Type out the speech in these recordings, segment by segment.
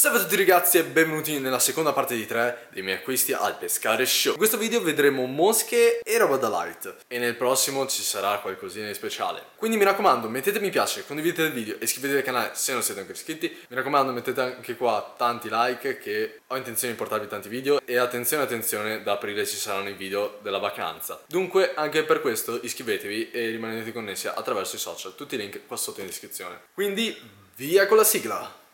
Salve a tutti ragazzi e benvenuti nella seconda parte di 3 dei miei acquisti al pescare show. In questo video vedremo mosche e roba da light e nel prossimo ci sarà qualcosina di speciale. Quindi mi raccomando mettete mi piace, condividete il video e iscrivetevi al canale se non siete ancora iscritti. Mi raccomando mettete anche qua tanti like che ho intenzione di portarvi tanti video e attenzione attenzione da aprile ci saranno i video della vacanza. Dunque anche per questo iscrivetevi e rimanete connessi attraverso i social, tutti i link qua sotto in descrizione. Quindi via con la sigla!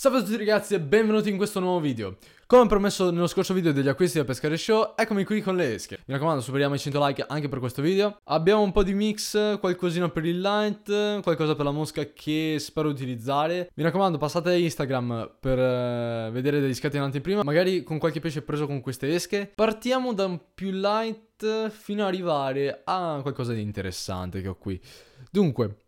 Salve a tutti ragazzi e benvenuti in questo nuovo video Come promesso nello scorso video degli acquisti da Pescare Show Eccomi qui con le esche Mi raccomando superiamo i 100 like anche per questo video Abbiamo un po' di mix, qualcosina per il light Qualcosa per la mosca che spero di utilizzare Mi raccomando passate a Instagram per uh, vedere degli scatti in anteprima Magari con qualche pesce preso con queste esche Partiamo da un più light fino ad arrivare a qualcosa di interessante che ho qui Dunque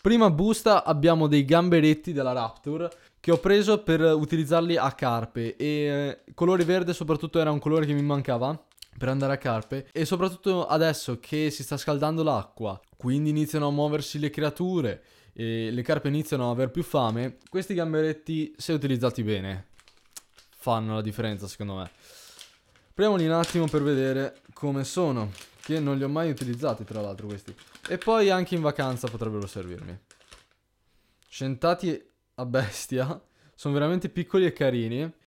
Prima busta abbiamo dei gamberetti della Raptor che ho preso per utilizzarli a carpe e eh, colore verde soprattutto era un colore che mi mancava per andare a carpe e soprattutto adesso che si sta scaldando l'acqua, quindi iniziano a muoversi le creature e le carpe iniziano a aver più fame, questi gamberetti se utilizzati bene fanno la differenza secondo me. Proviamoli un attimo per vedere come sono, che non li ho mai utilizzati tra l'altro questi. E poi anche in vacanza potrebbero servirmi. Scentati a bestia. Sono veramente piccoli e carini.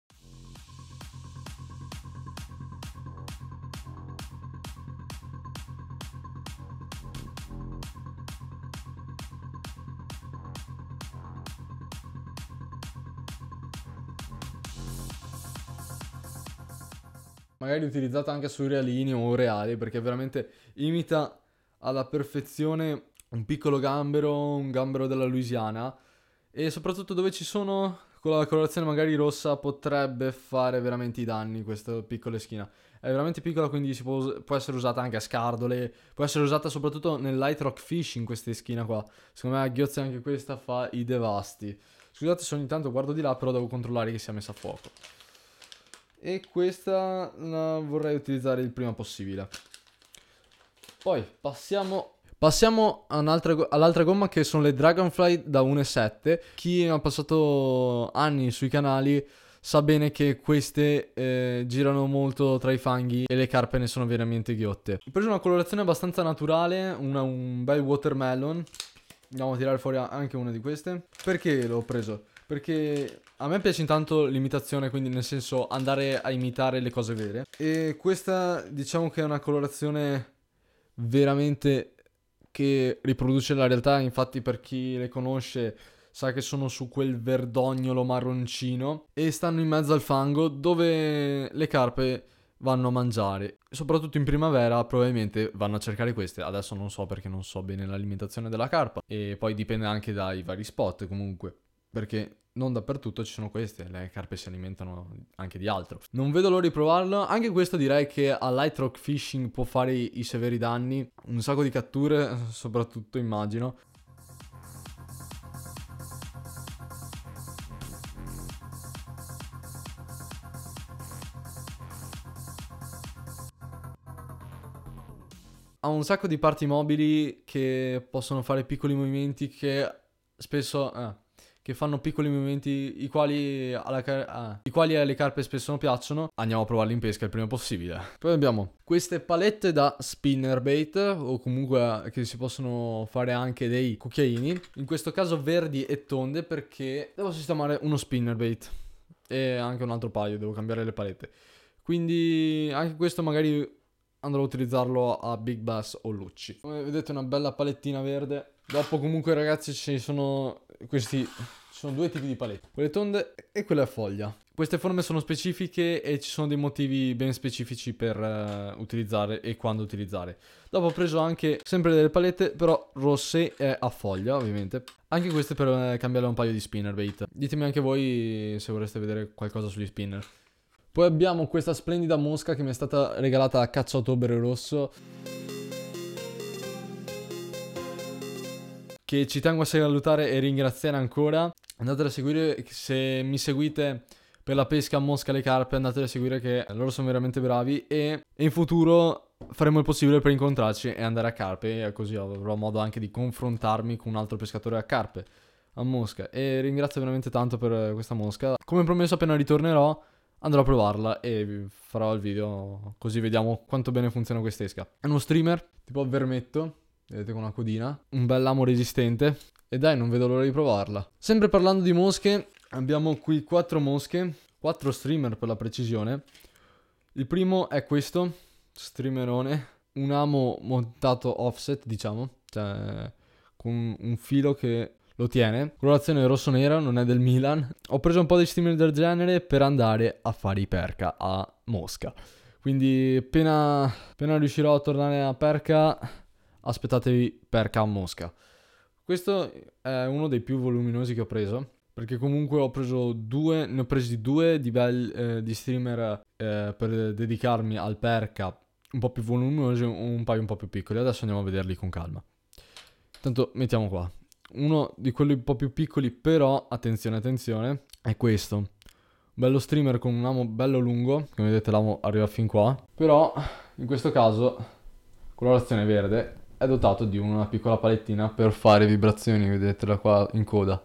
magari utilizzata anche sui realini o reali, perché veramente imita alla perfezione un piccolo gambero, un gambero della Louisiana, e soprattutto dove ci sono con la colorazione magari rossa potrebbe fare veramente i danni questa piccola schina è veramente piccola quindi può, può, essere usata anche a scardole può essere usata soprattutto nel light rock fishing in questa schina qua secondo me a ghiozze anche questa fa i devasti scusate se ogni tanto guardo di là però devo controllare che sia messa a fuoco e questa la vorrei utilizzare il prima possibile poi passiamo Passiamo all'altra gomma che sono le Dragonfly da 1.7. Chi ha passato anni sui canali sa bene che queste eh, girano molto tra i fanghi e le carpe ne sono veramente ghiotte. Ho preso una colorazione abbastanza naturale, una, un bel watermelon. Andiamo a tirare fuori anche una di queste. Perché l'ho preso? Perché a me piace intanto l'imitazione, quindi nel senso andare a imitare le cose vere. E questa diciamo che è una colorazione veramente che riproduce la realtà, infatti per chi le conosce sa che sono su quel verdognolo marroncino e stanno in mezzo al fango dove le carpe vanno a mangiare. Soprattutto in primavera probabilmente vanno a cercare queste. Adesso non so perché non so bene l'alimentazione della carpa e poi dipende anche dai vari spot comunque perché non dappertutto ci sono queste, le carpe si alimentano anche di altro. Non vedo l'ora di provarlo, anche questo direi che a light rock fishing può fare i severi danni, un sacco di catture soprattutto immagino. Ha un sacco di parti mobili che possono fare piccoli movimenti che spesso... Eh, che fanno piccoli movimenti i quali, car- ah, i quali, alle carpe spesso non piacciono, andiamo a provarli in pesca il prima possibile. Poi abbiamo queste palette da spinnerbait o comunque eh, che si possono fare anche dei cucchiaini, in questo caso verdi e tonde perché devo sistemare uno spinnerbait e anche un altro paio, devo cambiare le palette. Quindi anche questo magari andrò a utilizzarlo a Big Bass o Lucci. Come vedete una bella palettina verde. Dopo comunque ragazzi ci sono questi... Ci sono due tipi di palette, quelle tonde e quelle a foglia. Queste forme sono specifiche e ci sono dei motivi ben specifici per uh, utilizzare e quando utilizzare. Dopo ho preso anche sempre delle palette, però rosse e a foglia ovviamente. Anche queste per uh, cambiare un paio di spinnerbait. Ditemi anche voi se vorreste vedere qualcosa sugli spinner. Poi abbiamo questa splendida mosca che mi è stata regalata a Cacciatobere Rosso. Che ci tengo a salutare e ringraziare ancora. Andate a seguire se mi seguite per la pesca a mosca e le carpe, andate a seguire che loro sono veramente bravi e in futuro faremo il possibile per incontrarci e andare a carpe e così avrò modo anche di confrontarmi con un altro pescatore a carpe a mosca e ringrazio veramente tanto per questa mosca. Come promesso appena ritornerò andrò a provarla e farò il video così vediamo quanto bene funziona questa esca. È uno streamer tipo vermetto, vedete con una codina, un bel amo resistente e dai non vedo l'ora di provarla. Sempre parlando di mosche, abbiamo qui quattro mosche, quattro streamer per la precisione. Il primo è questo, streamerone, un amo montato offset diciamo, cioè con un filo che lo tiene. Colorazione rosso-nera, non è del Milan. Ho preso un po' di stimoli del genere per andare a fare i perca a Mosca. Quindi appena, appena riuscirò a tornare a perca, aspettatevi perca a Mosca. Questo è uno dei più voluminosi che ho preso. Perché comunque ho preso due, ne ho presi due di, bel, eh, di streamer eh, per dedicarmi al perca un po' più voluminosi, un paio un po' più piccoli. Adesso andiamo a vederli con calma. Tanto mettiamo qua. Uno di quelli un po' più piccoli, però, attenzione, attenzione, è questo. Bello streamer con un amo bello lungo, come vedete l'amo arriva fin qua, però in questo caso, colorazione verde, è dotato di una piccola palettina per fare vibrazioni, vedetela qua in coda.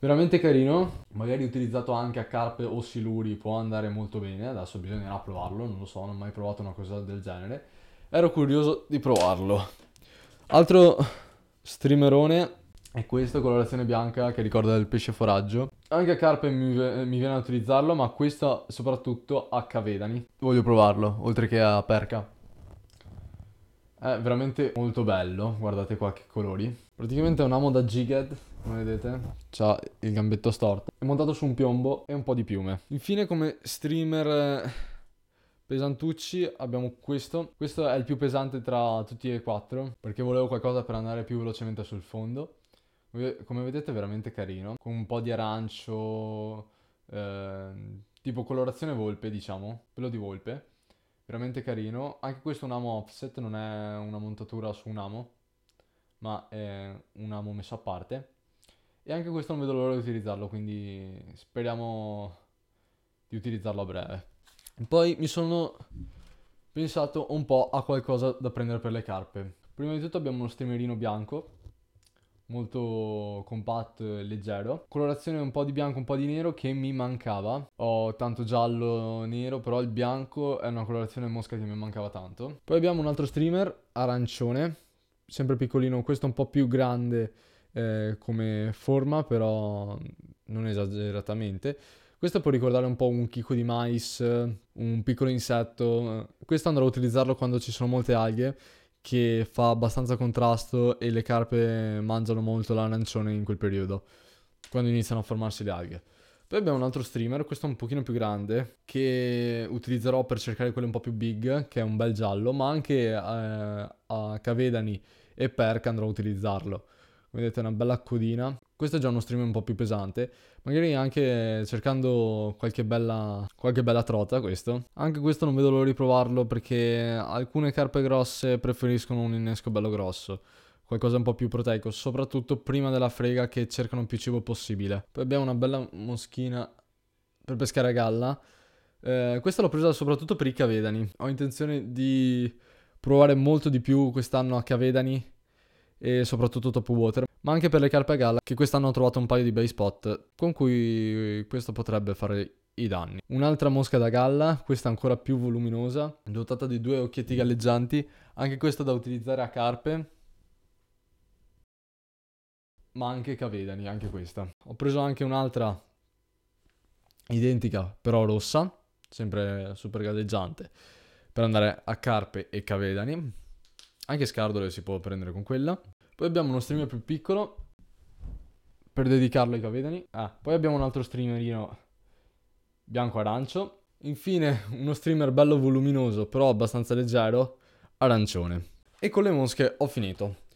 Veramente carino, magari utilizzato anche a carpe o siluri può andare molto bene, adesso bisognerà provarlo, non lo so, non ho mai provato una cosa del genere. Ero curioso di provarlo. Altro Streamerone. è questo colorazione bianca che ricorda il pesce foraggio. Anche a Carpe mi, mi viene a utilizzarlo, ma questo soprattutto a Cavedani. Voglio provarlo, oltre che a Perca. È veramente molto bello, guardate qua che colori. Praticamente è un amo da Giged, come vedete. C'ha il gambetto storto. È montato su un piombo e un po' di piume. Infine come streamer eh, Pesantucci abbiamo questo. Questo è il più pesante tra tutti e quattro, perché volevo qualcosa per andare più velocemente sul fondo. Come vedete è veramente carino, con un po' di arancio, eh, tipo colorazione volpe diciamo, quello di volpe. Veramente carino. Anche questo è un amo offset, non è una montatura su un amo, ma è un amo messo a parte. E anche questo non vedo l'ora di utilizzarlo, quindi speriamo di utilizzarlo a breve. Poi mi sono pensato un po' a qualcosa da prendere per le carpe. Prima di tutto abbiamo uno streamerino bianco, molto compatto e leggero. Colorazione un po' di bianco, un po' di nero che mi mancava. Ho tanto giallo, nero, però il bianco è una colorazione mosca che mi mancava tanto. Poi abbiamo un altro streamer arancione, sempre piccolino, questo un po' più grande eh, come forma, però non esageratamente questo può ricordare un po' un chicco di mais, eh, un piccolo insetto. Eh. Questo andrò a utilizzarlo quando ci sono molte alghe che fa abbastanza contrasto e le carpe mangiano molto l'arancione in quel periodo, quando iniziano a formarsi le alghe. Poi abbiamo un altro streamer, questo è un pochino più grande, che utilizzerò per cercare quello un po' più big, che è un bel giallo, ma anche eh, a Cavedani e Perk andrò a utilizzarlo. Vedete, è una bella codina questo è già uno stream un po' più pesante, magari anche cercando qualche bella, qualche bella trota questo. Anche questo non vedo l'ora di provarlo perché alcune carpe grosse preferiscono un innesco bello grosso qualcosa un po' più proteico, soprattutto prima della frega che cercano più cibo possibile. Poi abbiamo una bella moschina per pescare a galla. Eh, questa l'ho presa soprattutto per i cavedani. Ho intenzione di provare molto di più quest'anno a cavedani e soprattutto top water ma anche per le carpe a galla che quest'anno ho trovato un paio di bei spot con cui questo potrebbe fare i danni. Un'altra mosca da galla, questa ancora più voluminosa, dotata di due occhietti galleggianti, anche questa da utilizzare a carpe, ma anche cavedani, anche questa. Ho preso anche un'altra identica, però rossa, sempre super galleggiante, per andare a carpe e cavedani. Anche scardole si può prendere con quella. Poi abbiamo uno streamer più piccolo per dedicarlo ai Cavedani. Ah, poi abbiamo un altro streamerino bianco-arancio. Infine uno streamer bello voluminoso, però abbastanza leggero, arancione. E con le mosche ho finito.